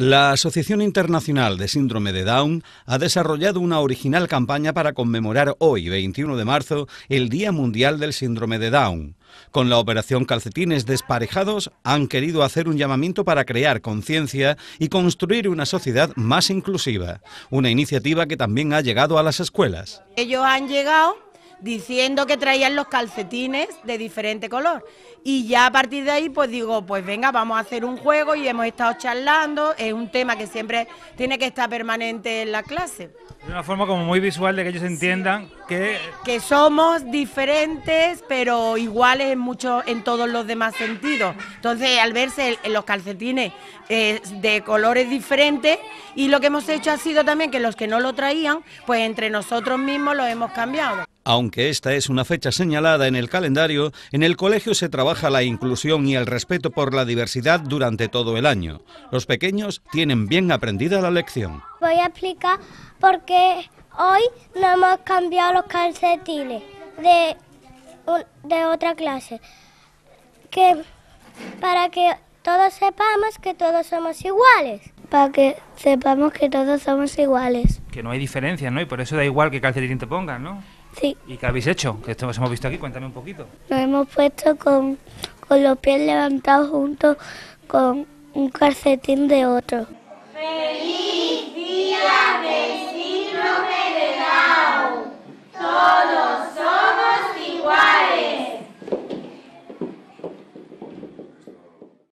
La Asociación Internacional de Síndrome de Down ha desarrollado una original campaña para conmemorar hoy, 21 de marzo, el Día Mundial del Síndrome de Down. Con la operación Calcetines Desparejados han querido hacer un llamamiento para crear conciencia y construir una sociedad más inclusiva, una iniciativa que también ha llegado a las escuelas. Ellos han llegado diciendo que traían los calcetines de diferente color. Y ya a partir de ahí, pues digo, pues venga, vamos a hacer un juego y hemos estado charlando, es un tema que siempre tiene que estar permanente en la clase. De una forma como muy visual de que ellos entiendan que... Que somos diferentes, pero iguales en, muchos en todos los demás sentidos. Entonces, al verse los calcetines eh, de colores diferentes, y lo que hemos hecho ha sido también que los que no lo traían, pues entre nosotros mismos lo hemos cambiado. Aunque esta es una fecha señalada en el calendario, en el colegio se trabaja la inclusión y el respeto por la diversidad durante todo el año. Los pequeños tienen bien aprendida la lección. Voy a explicar por qué hoy no hemos cambiado los calcetines de, otra clase. para que todos sepamos que todos somos iguales para que sepamos que todos somos iguales. Que no hay diferencia, ¿no? Y por eso da igual qué calcetín te pongas, ¿no? ¿Y qué habéis hecho? Que esto nos hemos visto aquí, cuéntame un poquito. Nos hemos puesto con, con los pies levantados juntos con un calcetín de otro. ¡Feliz!